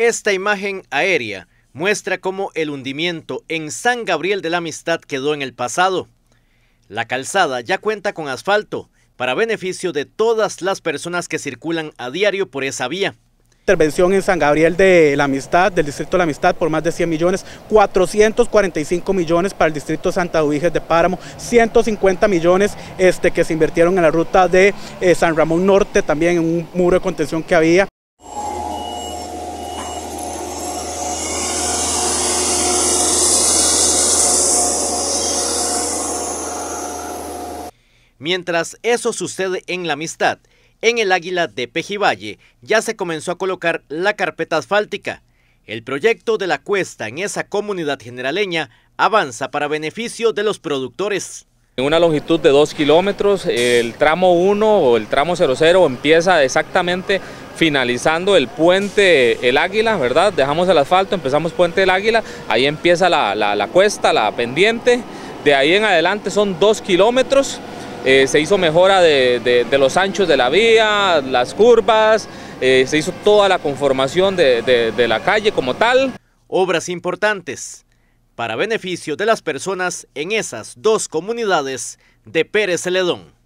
Esta imagen aérea muestra cómo el hundimiento en San Gabriel de la Amistad quedó en el pasado. La calzada ya cuenta con asfalto para beneficio de todas las personas que circulan a diario por esa vía intervención en San Gabriel de la Amistad, del Distrito de la Amistad, por más de 100 millones, 445 millones para el Distrito Santa Ubiges de Páramo, 150 millones este, que se invirtieron en la ruta de eh, San Ramón Norte, también en un muro de contención que había, Mientras eso sucede en la amistad, en el Águila de Pejivalle ya se comenzó a colocar la carpeta asfáltica. El proyecto de la cuesta en esa comunidad generaleña avanza para beneficio de los productores. En una longitud de 2 kilómetros, el tramo 1 o el tramo 00 empieza exactamente finalizando el puente El Águila, ¿verdad? Dejamos el asfalto, empezamos puente El Águila, ahí empieza la, la cuesta, la pendiente, de ahí en adelante son dos kilómetros eh, se hizo mejora de, los anchos de la vía, las curvas, eh, se hizo toda la conformación de, de la calle como tal. Obras importantes para beneficio de las personas en esas dos comunidades de Pérez Celedón.